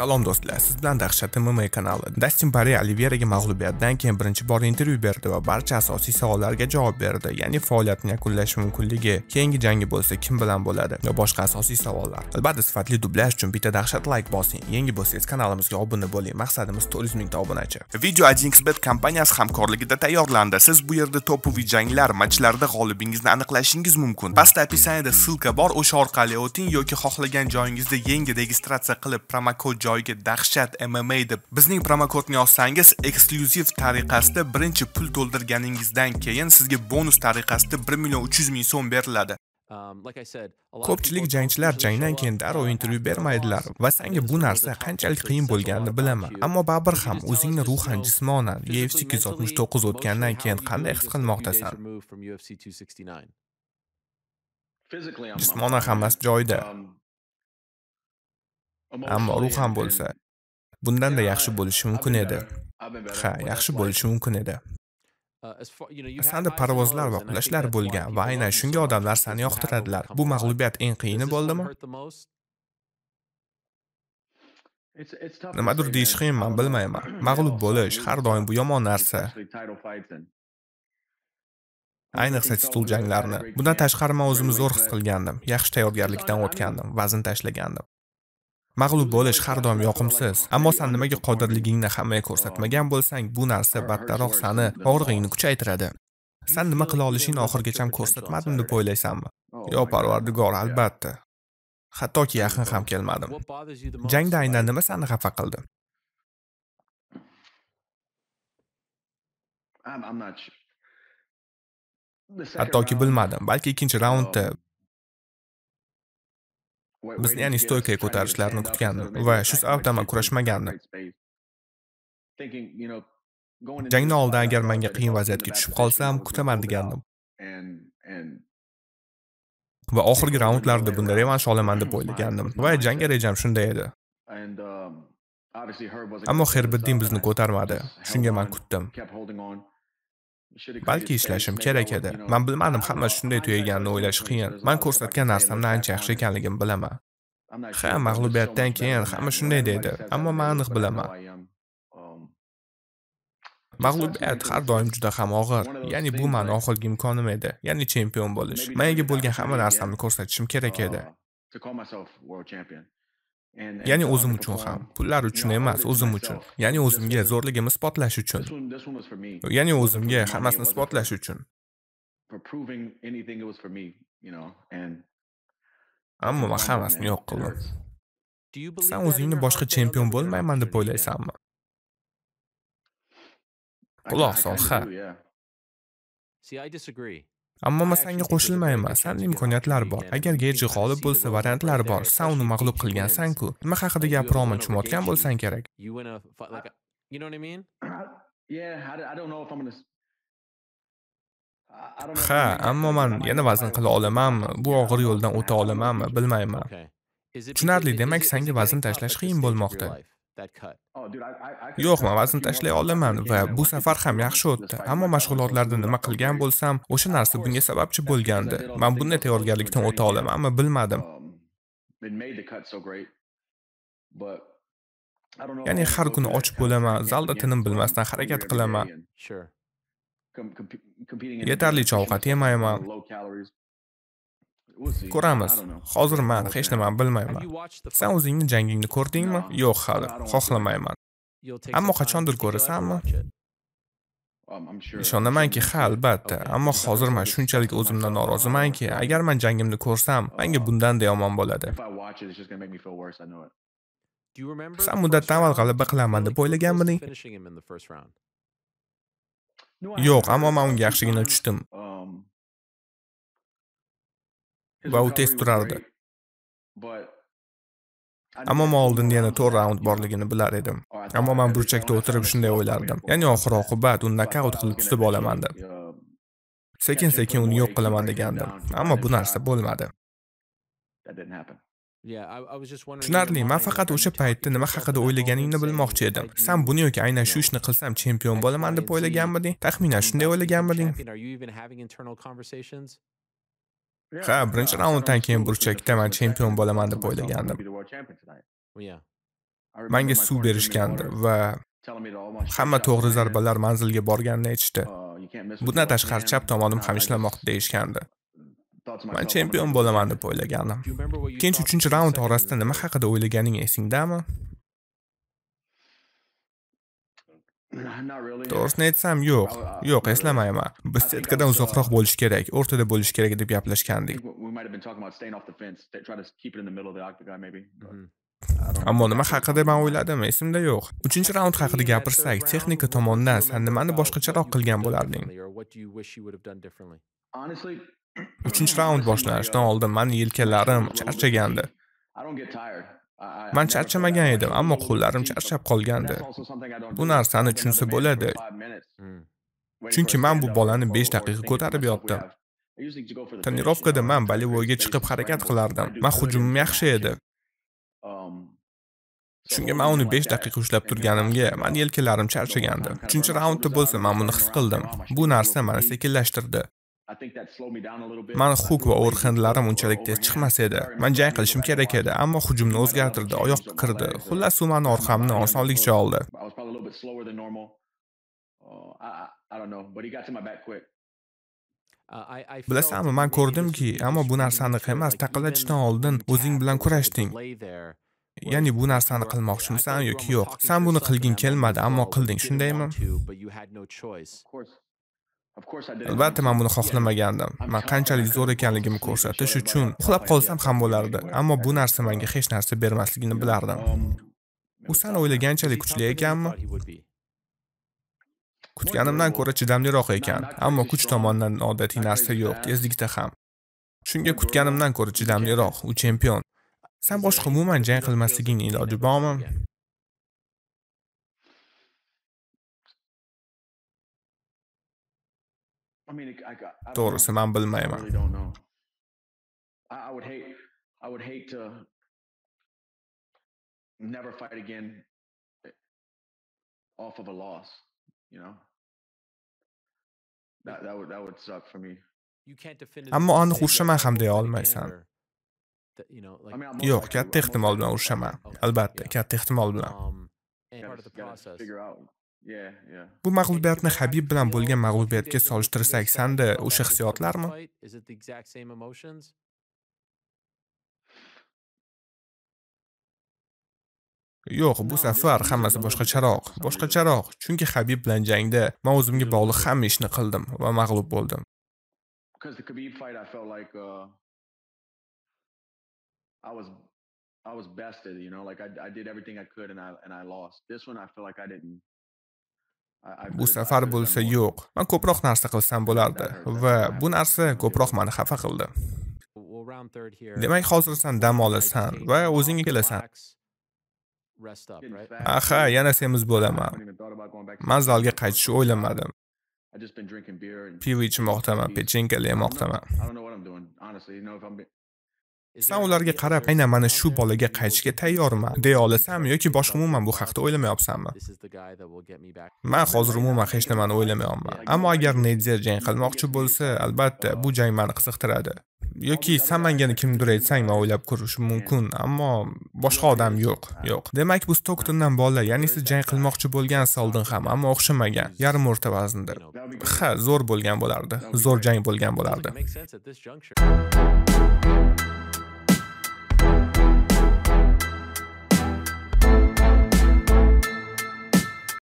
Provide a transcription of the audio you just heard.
Salom do'stlar, siz bilan Dahshat MMA kanali. Dastin Barre Oliveraga mag'lubiyatdan keyin birinchi bor intervyu berdi va barcha asosiy savollarga javob berdi, ya'ni faoliyatini yakunlash mumkinligi, keyingi jangi bo'lsa kim bilan bo'ladi va boshqa asosiy savollar. Albatta, sifatli dublyaj uchun bitta dahshat like bosing. Yangi bo'lsangiz kanalimizga obuna bo'ling. Maqsadimiz 400 mingta obunachi. Video AdXBet kompaniyasi hamkorligida tayyorlandi. Siz bu yerda topoviy janglar, matchlarda g'olibingizni aniqlashingiz mumkin. Pastda opissaniyada ссылка bor, o'sha orqali o'ting yoki xohlagan joyingizda yangi registratsiya qilib promokod joyiga dahshat mma deb bizning promokodni yozsangiz eksklyuziv tariqasida birinchi pul to'ldirganingizdan keyin sizga bonus tariqasida 1 million 300 ming so'm beriladi um, ko'pchilik jangchilar jangdan keyin darrov intervyu bermaydilar va senga bu narsa qanchalik qiyin bo'lganini bilaman ammo baribir ham o'zingni ruhan jismonan ufc 269 o'tgandan keyin qanday his qilmoqdasan jismonan hammasi joyida um, ammo ruh ham bo'lsa bundanda yaxshi bo'lishi mumkin edi ha yaxshi bo'lishi mumkin edi uh, sanda parvozlar va qulashlar bo'lgan va aynan shunga odamlar seni yoqtiradilar bu mag'lubiyat eng qiyini bo'ldimi nimadir deyish qiyin man bilmayman mag'lub bo'lish har doim bu yomon narsa ayniqsa titul janglarini bundan tashqari man o'zimni zo'r his qilgandim yaxshi tayyorgarlikdan o'tgandim vazn tashlagandim mag'lub bo'lish har doim yoqimsiz ammo san nimaga qodirligingni hammaga ko'rsatmagan bo'lsang bu narsa battarroq sani og'rig'ingni kuchaytiradi san nima qila olishingni oxirigacha ko'rsatmadim deb o'ylaysanmi yo parvardigor albatta hattoki yaqin ham kelmadim jangda aynan nima seni xafa qildi hattoki bilmadim balki ikkinchi raundda bizni ya'ni stoykaga ko'tarishlarini kutgandim va shu savdama kurashmagandim jangni oldin agar menga qiyin vaziyatga tushib qolsam kutaman degandim va oxirgi raundlarda bunda revansh olaman deb o'ylagandim va jangga rejam shunday edi ammo herbiddin bizni ko'tarmadi shunga man kutdim balki ishlashim kerak edi man bilmadim hamma shunday tugaganini o'ylash qiyin man ko'rsatgan narsamni ancha yaxshi ekanligimni bilaman ha mag'lubiyatdan keyin hamma shunday deydi ammo man aniq bilaman mag'lubiyat har doim juda ham og'ir ya'ni bu mani oxirgi imkonim edi ya'ni chempion bo'lish menga bo'lgan hamma narsamni ko'rsatishim kerak edi uh, ya'ni o'zim uchun ham pullar uchun emas o'zim uchun ya'ni o'zimga zo'rligimni isbotlash uchun ya'ni o'zimga hammasini isbotlash uchun ammo man hammasini yo'q qildim san o'zingni boshqa chempion bo'lmayman deb o'ylaysanmi quloq sol ha Ammo men senga qo'shilmayman. Sanda imkoniyatlar bor. Agar Geji g'olib bo'lsa, variantlar bor. Sen uni mag'lub qilgansan-ku. Nima haqida gapira tushmayotgan chumotgan bo'lsang kerak. You know what I mean? Yeah, I, don't know if I'm Ha, ammo men yana vazn qila olamanmi? Bu og'ir yo'ldan o'ta olamanmi? Bilmayman. Tushunarli, demak, senga vazn tashlash qiyin bo'lmoqda. Oh, yo'q man vazn tashlay olaman va bu safar ham yaxshi o'tdi ammo mashg'ulotlarda nima qilgan bo'lsam o'sha narsa bunga sababchi bo'lgandi man bunday tayyorgarlikdan o'ta olamanmi bilmadim um, ya'ni har kuni och bo'laman zalda tinim bilmasdan harakat qilaman yetarlicha ovqat yemayman Ko'ramiz. Hozir men hech nima bilmayman. Sen o'zingni jangingni ko'rdingmi? Yo'q hali. Xohlamayman. Ammo qachondir ko'rasanmi? Ishonamanki, ha, albatta, ammo hozir men shunchalik o'zimdan norozimanki, um, agar men jangimni ko'rsam, menga um, bundan yomon bo'ladi. san muddatdan avval g'alaba qilaman deb o'ylaganmiding? Yo'q, ammo men unga yaxshigina um, tushdim. va u tez turardi ammo oldinda yana to'rt raund borligini bilar edim oh, ammo man burchakda o'tirib shunday o'ylardim ya'ni oxir oqibat um, uni nokaut qilib tutib olaman deb sekin sekin uni yo'q qilaman degandim ammo bu narsa bo'lmadi tushunarli man faqat o'sha paytda nima haqida o'ylaganingni bilmoqchi edim san buni yoki aynan shu ishni qilsam chempion bo'laman deb o'ylaganmiding taxminan shunday o'ylaganmiding ha birinchi raunddan keyin burchakda man chempion bo'laman deb o'ylagandim manga suv berishgandir va hamma to'g'ri zarbalar manzilga borganini aytishdi bundan tashqari chap tomonim ham ishlamoqda deyishgandi man chempion bo'laman deb o'ylagandim ikkinchi uchinchi raund orasida nima haqida o'ylaganing esingdami To'g'risini aytsam, yo'q. Yo'q, eslamayman. Biz setkadan uh, uzoqroq bo'lish kerak, o'rtada bo'lish kerak deb gaplashgandik. Mm-hmm. Ammo nima haqida men o'yladim, esimda yo'q. 3 raund haqida gapirsak, texnika tomonidan sen nimani boshqacharoq qilgan bo'larding? 3 raund boshlanishdan oldin mani yelkalarim charchagandi. man charchamagan edim ammo qo'llarim charchab qolgandi bu narsani tushunsa bo'ladi hmm. chunki man bu bolani 5 daqiqa ko'tarib yotdim tonirovkada man bollevoyga chiqib harakat qilardim man hujumim yaxshi edi um, shunga man uni 5 daqiqa ushlab turganimga man yelkalarim charchagandi uchinchi raundda bo'lsa man buni his qildim bu narsa mani sekinlashtirdi mani huquq va organlarim unchalik tez chiqmas edi man jang qilishim kerak edi ammo hujumni o'zgartirdi oyoqqa kirdi xullas u mani orqamni osonlikcha oldi uh, uh, bilasanmi man ko'rdimki ammo bu narsani emas taqillatishdan oldin o'zing bilan kurashding ya'ni bu narsani qilmoqchimisan yoki yo'q san buni qilging kelmadi ammo qilding shundaymi Albatta men buni xohlamagandim. Men qanchalik zo'r ekanligimni ko'rsatish uchun uxlab qolsam ham bo'lardi, ammo bu narsa menga hech narsa bermasligini bilardim. Um, u sen o'ylaganchalik kuchli ekanmi? Kutganimdan ko'ra chidamliroq ekan, ammo kuch tomonidan odatiy narsa yo'q, tezlikda ham. Shunga kutganimdan ko'ra chidamliroq, u chempion. Sen boshqa umuman jang qilmasligingning iloji bormi? tog'risi man bilmayman never fight again off of a loss, you know. That that would that would suck for me. ammo aniq urushaman ham deya olmaysan yo'q katta ehtimol bilan urushaman albatta katta ehtimol bilan Bu mag'lubiyatni Habib bilan bo'lgan mag'lubiyatga solishtirsak, sanda o'sha hissiyotlarmi? Yo'q, bu safar hammasi boshqacharoq, boshqacharoq. Chunki Habib bilan jangda men o'zimga bog'liq hamma ishni qildim va mag'lub bo'ldim. Uh, I was I was bested, you know, like I I did everything I could and I and I lost. This one I feel like I didn't bu safar bo'lsa yo'q man ko'proq narsa qilsam bo'lardi va bu narsa ko'proq meni xafa qildi demak hozir san dam olasan va o'zingga kelasan aha yana semiz bo'laman man zalga qaytishni o'ylamadim pivo ichmoqdaman pechenka yemoqdaman san ularga qarab aynan mana shu bolaga qaytishga tayyorman deya olasanmi yoki boshqa umuman bu haqda o'ylamayapsanmi man hozir umuman hech nimani o'ylamayapman ammo agar nedzer jang qilmoqchi bo'lsa albatta bu jang mani qiziqtiradi yoki san mangani kimdir aytsang man o'ylab ko'rishim mumkin ammo boshqa odam yo'q yo'q demak bu stoktondan bola ya'ni siz jang qilmoqchi bo'lgan soldin ham ammo o'xshamagan yarim o'rta vaznda ha zo'r bo'lgan bo'lardi zo'r jang bo'lgan bo'lardi